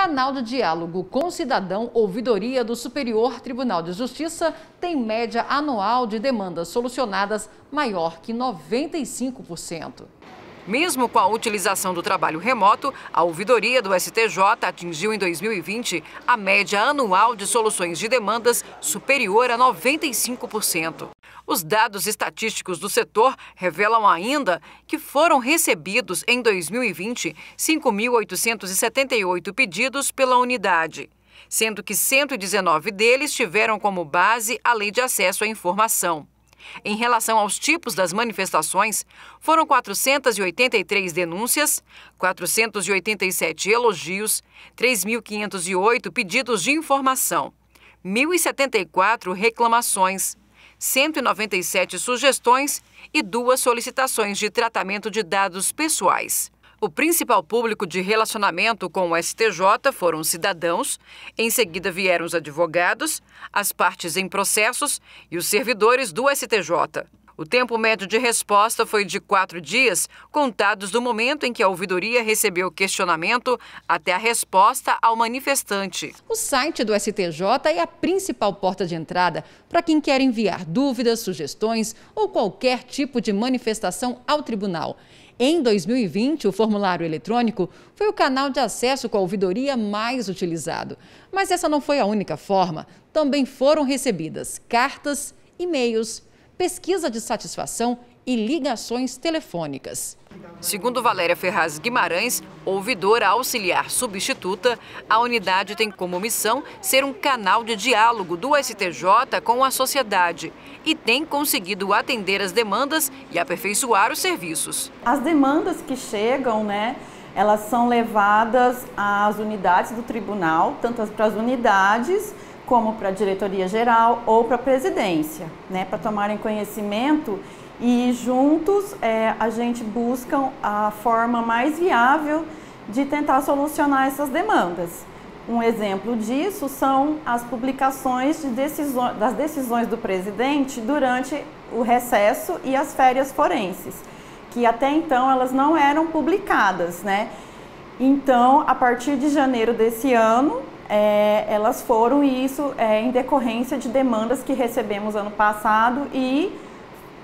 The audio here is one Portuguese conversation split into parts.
Canal de Diálogo com Cidadão, ouvidoria do Superior Tribunal de Justiça, tem média anual de demandas solucionadas maior que 95%. Mesmo com a utilização do trabalho remoto, a ouvidoria do STJ atingiu em 2020 a média anual de soluções de demandas superior a 95%. Os dados estatísticos do setor revelam ainda que foram recebidos em 2020 5.878 pedidos pela unidade, sendo que 119 deles tiveram como base a Lei de Acesso à Informação. Em relação aos tipos das manifestações, foram 483 denúncias, 487 elogios, 3.508 pedidos de informação, 1.074 reclamações. 197 sugestões e duas solicitações de tratamento de dados pessoais. O principal público de relacionamento com o STJ foram cidadãos, em seguida vieram os advogados, as partes em processos e os servidores do STJ. O tempo médio de resposta foi de quatro dias, contados do momento em que a ouvidoria recebeu o questionamento até a resposta ao manifestante. O site do STJ é a principal porta de entrada para quem quer enviar dúvidas, sugestões ou qualquer tipo de manifestação ao tribunal. Em 2020, o formulário eletrônico foi o canal de acesso com a ouvidoria mais utilizado. Mas essa não foi a única forma. Também foram recebidas cartas, e-mails pesquisa de satisfação e ligações telefônicas. Segundo Valéria Ferraz Guimarães, ouvidora auxiliar substituta, a unidade tem como missão ser um canal de diálogo do STJ com a sociedade e tem conseguido atender as demandas e aperfeiçoar os serviços. As demandas que chegam, né? elas são levadas às unidades do tribunal, tanto para as unidades como para a diretoria geral ou para a presidência, né, para tomarem conhecimento e juntos é, a gente busca a forma mais viável de tentar solucionar essas demandas. Um exemplo disso são as publicações de das decisões do presidente durante o recesso e as férias forenses que até então elas não eram publicadas, né? Então, a partir de janeiro desse ano, é, elas foram, e isso é em decorrência de demandas que recebemos ano passado e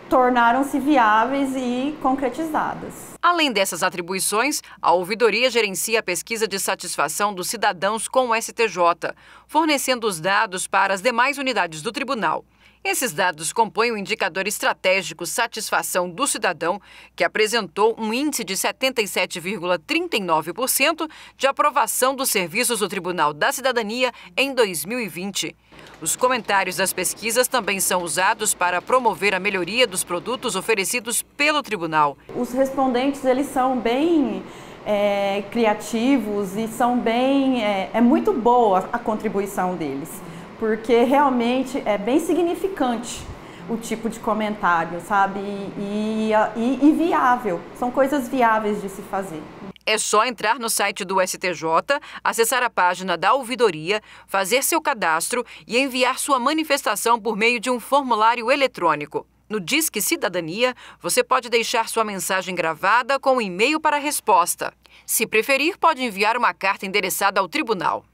tornaram-se viáveis e concretizadas. Além dessas atribuições, a ouvidoria gerencia a pesquisa de satisfação dos cidadãos com o STJ, fornecendo os dados para as demais unidades do tribunal. Esses dados compõem o indicador estratégico Satisfação do Cidadão, que apresentou um índice de 77,39% de aprovação dos serviços do Tribunal da Cidadania em 2020. Os comentários das pesquisas também são usados para promover a melhoria dos produtos oferecidos pelo tribunal. Os respondentes eles são bem é, criativos e são bem é, é muito boa a contribuição deles porque realmente é bem significante o tipo de comentário, sabe? E, e, e, viável. São coisas viáveis de se fazer. É só entrar no site do STJ, acessar a página da ouvidoria, fazer seu cadastro e enviar sua manifestação por meio de um formulário eletrônico. No Disque Cidadania, você pode deixar sua mensagem gravada com um e-mail para resposta. Se preferir, pode enviar uma carta endereçada ao tribunal.